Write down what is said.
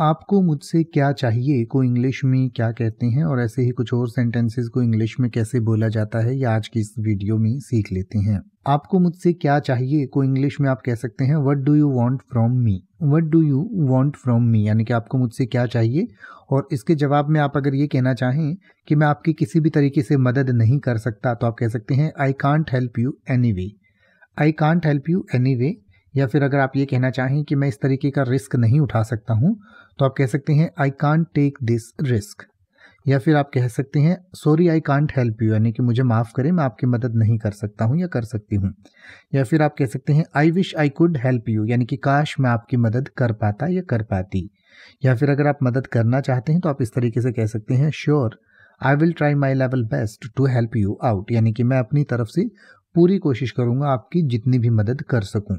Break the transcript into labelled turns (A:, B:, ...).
A: आपको मुझसे क्या चाहिए को इंग्लिश में क्या कहते हैं और ऐसे ही कुछ और सेंटेंसेस को इंग्लिश में कैसे बोला जाता है ये आज की इस वीडियो में सीख लेते हैं आपको मुझसे क्या चाहिए को इंग्लिश में आप कह सकते हैं what do you want from me what do you want from me यानी कि आपको मुझसे क्या चाहिए और इसके जवाब में आप अगर ये कहना चाहें कि मैं आपकी किसी भी तरीके से मदद नहीं कर सकता तो आप कह सकते हैं I can't help you any way I can't help you any way या फिर अगर आप ये कहना चाहें कि मैं इस तरीके का रिस्क नहीं उठा सकता हूँ तो आप कह सकते हैं I can't take this risk या फिर आप कह सकते हैं sorry I can't help you यानी कि मुझे माफ़ करें मैं आपकी मदद नहीं कर सकता हूँ या कर सकती हूँ या फिर आप कह सकते हैं I wish I could help you यानी कि काश मैं आपकी मदद कर पाता या कर पाती या फिर अगर आप मदद करना चाहते हैं तो आप इस तरीके से कह सकते हैं sure I will try my level best to help you out यानी कि मैं अपनी तरफ से पूरी कोशिश करूँगा आपकी जितनी भी मदद कर सकूँ